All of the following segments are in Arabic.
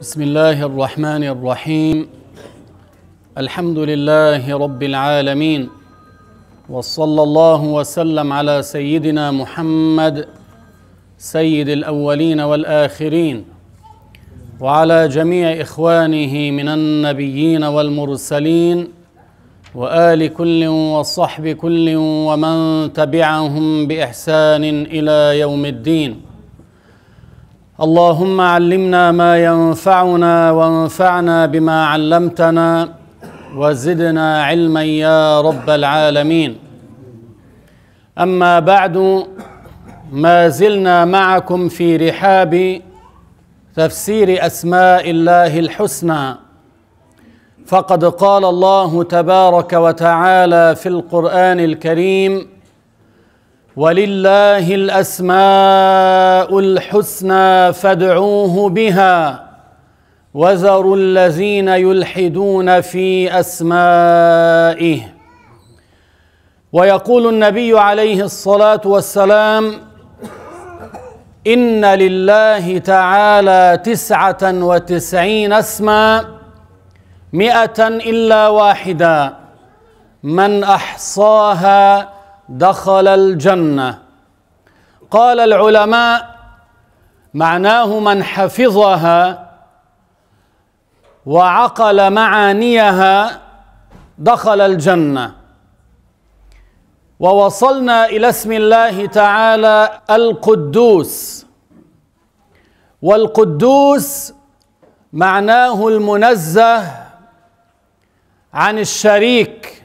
بسم الله الرحمن الرحيم الحمد لله رب العالمين وصلى الله وسلم على سيدنا محمد سيد الاولين والاخرين وعلى جميع اخوانه من النبيين والمرسلين وال كل وصحب كل ومن تبعهم باحسان الى يوم الدين اللهم علمنا ما ينفعنا وانفعنا بما علمتنا وزدنا علما يا رب العالمين اما بعد ما زلنا معكم في رحاب تفسير اسماء الله الحسنى فقد قال الله تبارك وتعالى في القران الكريم ولله الاسماء الحسنى فادعوه بها وذروا الذين يلحدون في اسمائه ويقول النبي عليه الصلاه والسلام ان لله تعالى تسعه وتسعين اسما مئه الا واحدا من احصاها دخل الجنه قال العلماء معناه من حفظها وعقل معانيها دخل الجنه ووصلنا الى اسم الله تعالى القدوس والقدوس معناه المنزه عن الشريك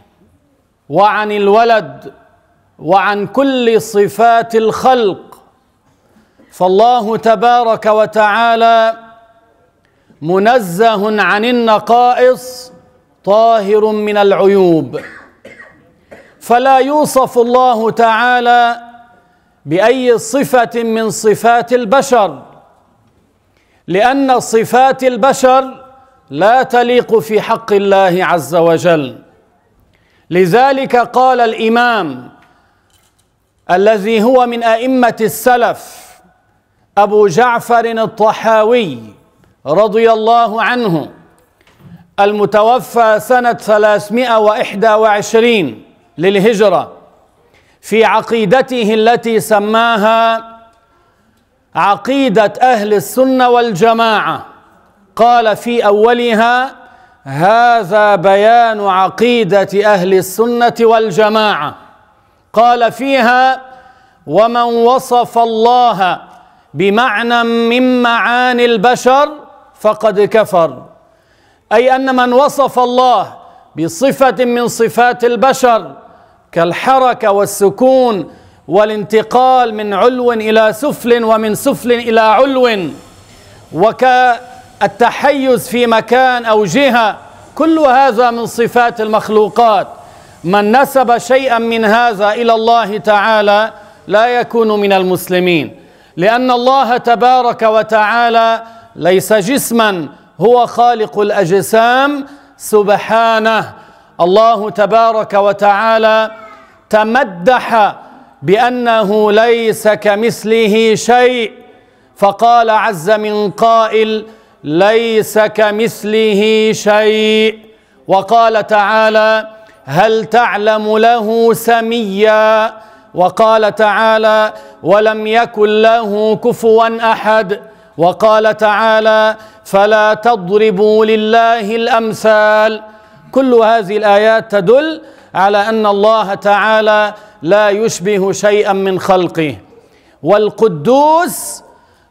وعن الولد وعن كل صفات الخلق فالله تبارك وتعالى منزه عن النقائص طاهر من العيوب فلا يوصف الله تعالى باي صفه من صفات البشر لان صفات البشر لا تليق في حق الله عز وجل لذلك قال الامام الذي هو من أئمة السلف أبو جعفر الطحاوي رضي الله عنه المتوفى سنة 321 للهجرة في عقيدته التي سماها عقيدة أهل السنة والجماعة قال في أولها هذا بيان عقيدة أهل السنة والجماعة قال فيها ومن وصف الله بمعنى من معاني البشر فقد كفر أي أن من وصف الله بصفة من صفات البشر كالحركة والسكون والانتقال من علو إلى سفل ومن سفل إلى علو وكالتحيز في مكان أو جهة كل هذا من صفات المخلوقات من نسب شيئا من هذا إلى الله تعالى لا يكون من المسلمين لأن الله تبارك وتعالى ليس جسما هو خالق الأجسام سبحانه الله تبارك وتعالى تمدح بأنه ليس كمثله شيء فقال عز من قائل ليس كمثله شيء وقال تعالى هل تعلم له سميا وقال تعالى ولم يكن له كفوا احد وقال تعالى فلا تضربوا لله الامثال كل هذه الايات تدل على ان الله تعالى لا يشبه شيئا من خلقه والقدوس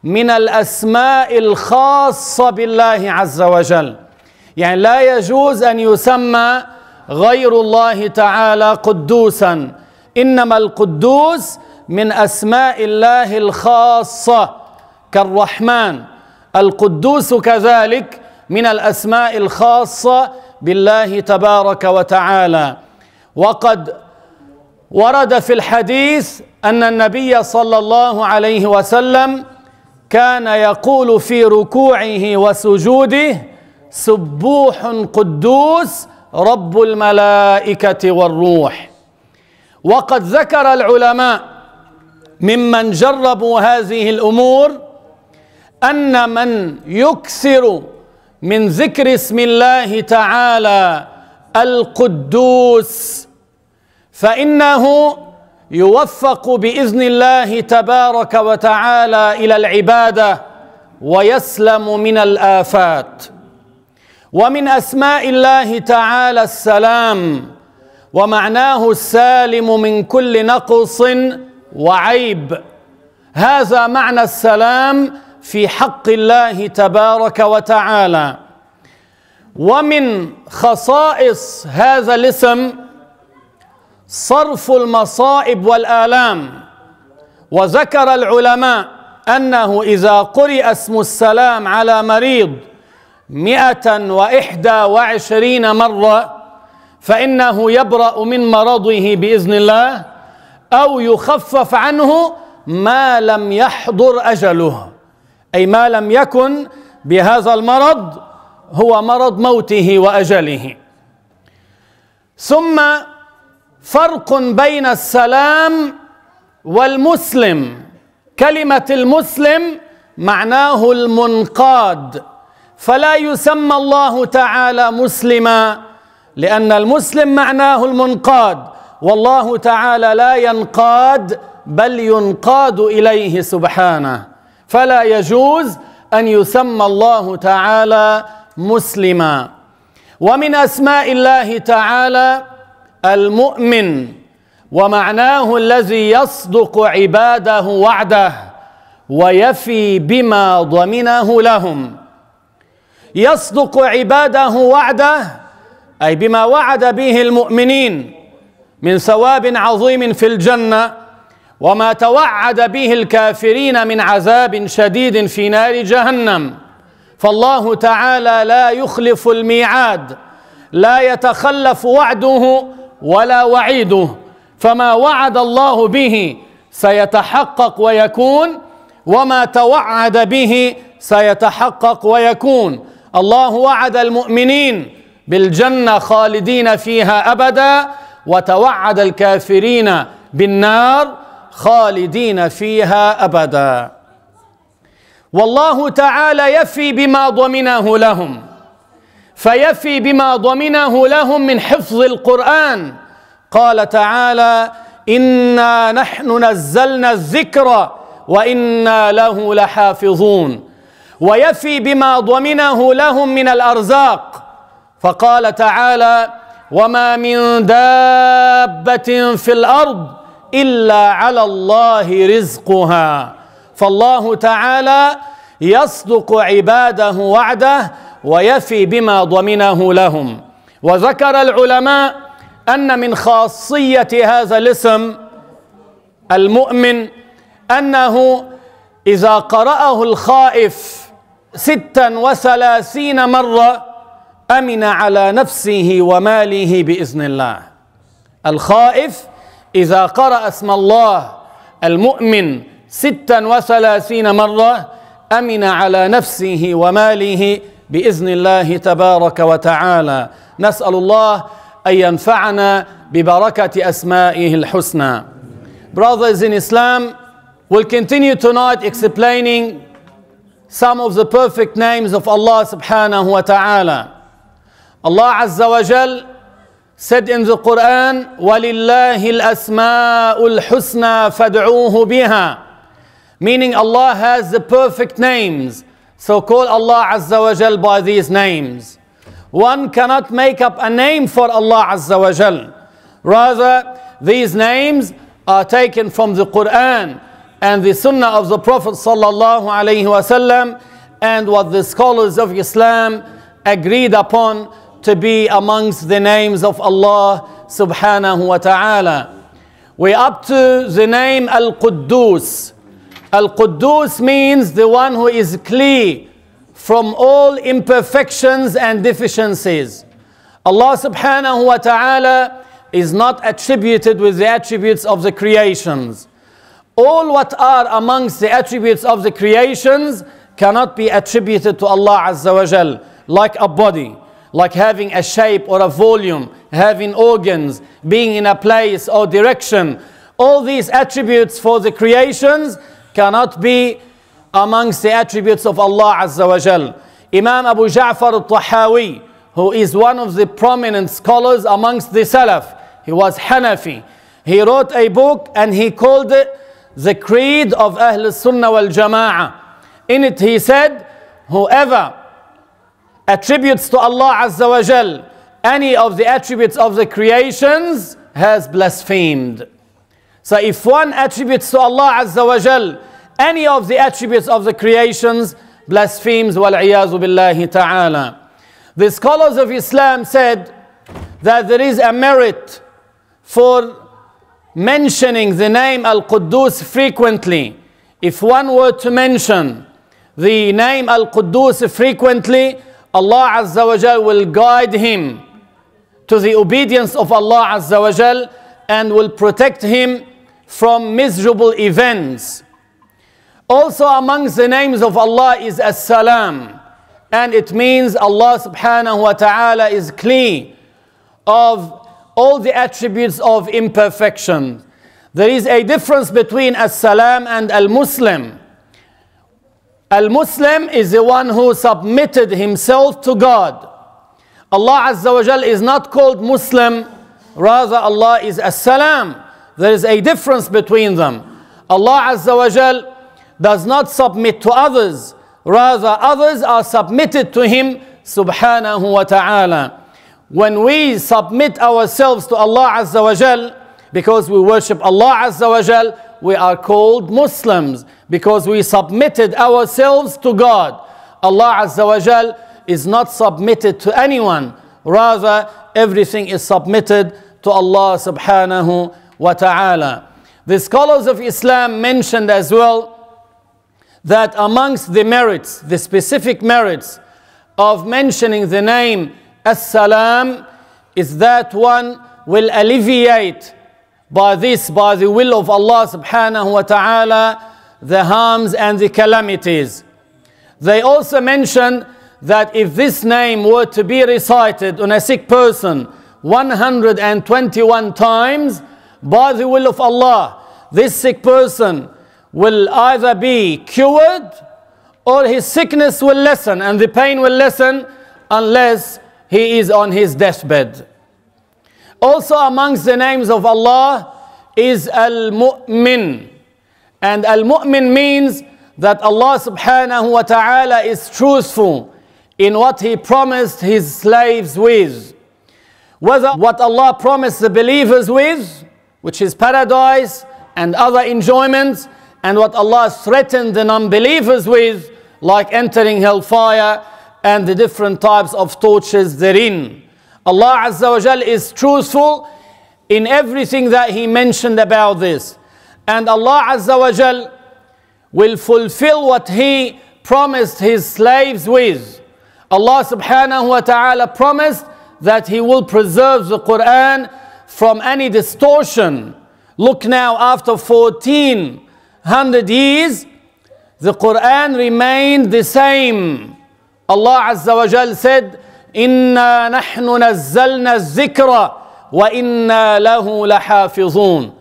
من الاسماء الخاصه بالله عز وجل يعني لا يجوز ان يسمى غير الله تعالى قدوسا إنما القدوس من أسماء الله الخاصة كالرحمن القدوس كذلك من الأسماء الخاصة بالله تبارك وتعالى وقد ورد في الحديث أن النبي صلى الله عليه وسلم كان يقول في ركوعه وسجوده سبوح قدوس رب الملائكة والروح وقد ذكر العلماء ممن جربوا هذه الأمور أن من يكثر من ذكر اسم الله تعالى القدوس فإنه يوفق بإذن الله تبارك وتعالى إلى العبادة ويسلم من الآفات ومن أسماء الله تعالى السلام ومعناه السالم من كل نقص وعيب هذا معنى السلام في حق الله تبارك وتعالى ومن خصائص هذا الاسم صرف المصائب والآلام وذكر العلماء أنه إذا قرئ اسم السلام على مريض مئة وإحدى وعشرين مرة فإنه يبرأ من مرضه بإذن الله أو يخفف عنه ما لم يحضر أجله أي ما لم يكن بهذا المرض هو مرض موته وأجله ثم فرق بين السلام والمسلم كلمة المسلم معناه المنقاد فلا يسمى الله تعالى مسلما لأن المسلم معناه المنقاد والله تعالى لا ينقاد بل ينقاد إليه سبحانه فلا يجوز أن يسمى الله تعالى مسلما ومن أسماء الله تعالى المؤمن ومعناه الذي يصدق عباده وعده ويفي بما ضمنه لهم يصدق عباده وعده أي بما وعد به المؤمنين من ثواب عظيم في الجنة وما توعد به الكافرين من عذاب شديد في نار جهنم فالله تعالى لا يخلف الميعاد لا يتخلف وعده ولا وعيده فما وعد الله به سيتحقق ويكون وما توعد به سيتحقق ويكون الله وعد المؤمنين بالجنة خالدين فيها أبدا وتوعد الكافرين بالنار خالدين فيها أبدا والله تعالى يفي بما ضمنه لهم فيفي بما ضمنه لهم من حفظ القرآن قال تعالى إنا نحن نزلنا الذكر وإنا له لحافظون ويفي بما ضمنه لهم من الأرزاق فقال تعالى وما من دابة في الأرض إلا على الله رزقها فالله تعالى يصدق عباده وعده ويفي بما ضمنه لهم وذكر العلماء أن من خاصية هذا الاسم المؤمن أنه إذا قرأه الخائف ستا وثلاثين مرة أمن على نفسه وماله بإذن الله الخائف إذا قرأ اسم الله المؤمن ستا وثلاثين مرة أمن على نفسه وماله بإذن الله تبارك وتعالى نسأل الله أن ينفعنا ببركة أسمائه الحسنى Brothers in Islam, We'll continue tonight explaining some of the perfect names of Allah subhanahu wa ta'ala. Allah Azza wa Jal said in the Quran, وَلِلَّهِ الْأَسْمَاءُ الْحُسْنَى فَادْعُوهُ بِهَا Meaning Allah has the perfect names, so call Allah Azza wa Jal by these names. One cannot make up a name for Allah Azza wa Jal. Rather, these names are taken from the Quran and the sunnah of the Prophet وسلم, and what the scholars of Islam agreed upon to be amongst the names of Allah subhanahu wa ta'ala. We're up to the name Al-Quddus. Al-Quddus means the one who is clear from all imperfections and deficiencies. Allah subhanahu wa ta'ala is not attributed with the attributes of the creations all what are amongst the attributes of the creations cannot be attributed to Allah Azza wa Jal, like a body, like having a shape or a volume, having organs, being in a place or direction. All these attributes for the creations cannot be amongst the attributes of Allah Azza wa Jal. Imam Abu Ja'far al-Tahawi, who is one of the prominent scholars amongst the Salaf, he was Hanafi. He wrote a book and he called it the creed of Ahl Sunnah wal Jama'ah. In it he said, whoever attributes to Allah Azza wa Jal any of the attributes of the creations has blasphemed. So if one attributes to Allah Azza wa Jal any of the attributes of the creations, blasphemes wal billahi ta'ala. The scholars of Islam said that there is a merit for mentioning the name Al-Quddus frequently, if one were to mention the name Al-Quddus frequently, Allah Azza wa Jal will guide him to the obedience of Allah Azza wa Jal and will protect him from miserable events. Also amongst the names of Allah is As-Salam and it means Allah subhanahu wa ta'ala is clean of all the attributes of imperfection. There is a difference between as-salam and al-Muslim. Al-Muslim is the one who submitted himself to God. Allah Azza wa Jal is not called Muslim, rather Allah is as-salam. There is a difference between them. Allah Azza wa Jal does not submit to others, rather others are submitted to him subhanahu wa ta'ala when we submit ourselves to Allah Azza wa Jal, because we worship Allah Azza wa Jal, we are called Muslims because we submitted ourselves to God. Allah Azza wa Jal is not submitted to anyone. Rather, everything is submitted to Allah subhanahu wa ta'ala. The scholars of Islam mentioned as well that amongst the merits, the specific merits of mentioning the name as-salam is that one will alleviate by this, by the will of Allah subhanahu wa ta'ala, the harms and the calamities. They also mention that if this name were to be recited on a sick person 121 times, by the will of Allah, this sick person will either be cured or his sickness will lessen and the pain will lessen unless he is on his deathbed. Also amongst the names of Allah is Al-Mu'min. And Al-Mu'min means that Allah subhanahu wa ta'ala is truthful in what he promised his slaves with. Whether what Allah promised the believers with, which is paradise and other enjoyments, and what Allah threatened the non-believers with, like entering hellfire and the different types of tortures therein. Allah Azza wa Jal is truthful in everything that He mentioned about this. And Allah Azza wa Jal will fulfill what He promised His slaves with. Allah subhanahu wa ta'ala promised that He will preserve the Quran from any distortion. Look now, after 1400 years, the Quran remained the same. Allah Azza wa Jal said, Inna nahnu nazzalna zikra wa inna lahu lahafizun.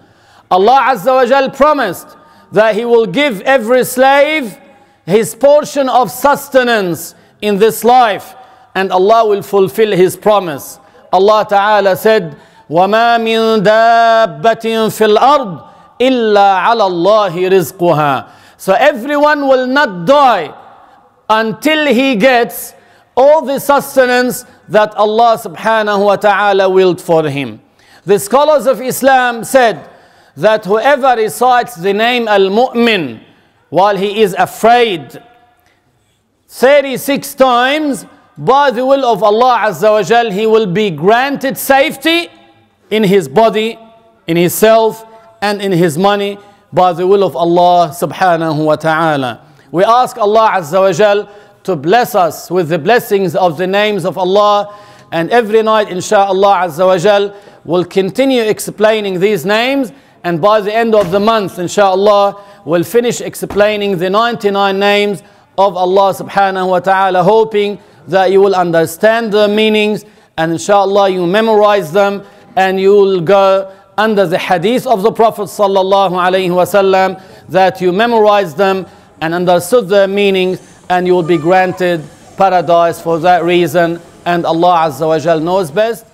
Allah Azza wa Jal promised that He will give every slave his portion of sustenance in this life and Allah will fulfill His promise. Allah Ta'ala said, وَمَا مِن دَابَّةٍ فِي الْأَرْضِ إِلَّا عَلَى اللَّهِ رِزْقُهَا So everyone will not die until he gets all the sustenance that Allah subhanahu wa ta'ala willed for him. The scholars of Islam said that whoever recites the name Al-Mu'min while he is afraid 36 times by the will of Allah Azza wa Jal, he will be granted safety in his body, in his self, and in his money by the will of Allah subhanahu wa ta'ala. We ask Allah Azza wa Jal to bless us with the blessings of the names of Allah. And every night, insha'Allah Azza wa Jal, will continue explaining these names. And by the end of the month, insha'Allah, we'll finish explaining the 99 names of Allah subhanahu wa ta'ala, hoping that you will understand the meanings and insha'Allah you memorize them and you will go under the hadith of the Prophet sallallahu alaihi wasallam that you memorize them and understood their meanings and you will be granted paradise for that reason and Allah Azza wa Jal knows best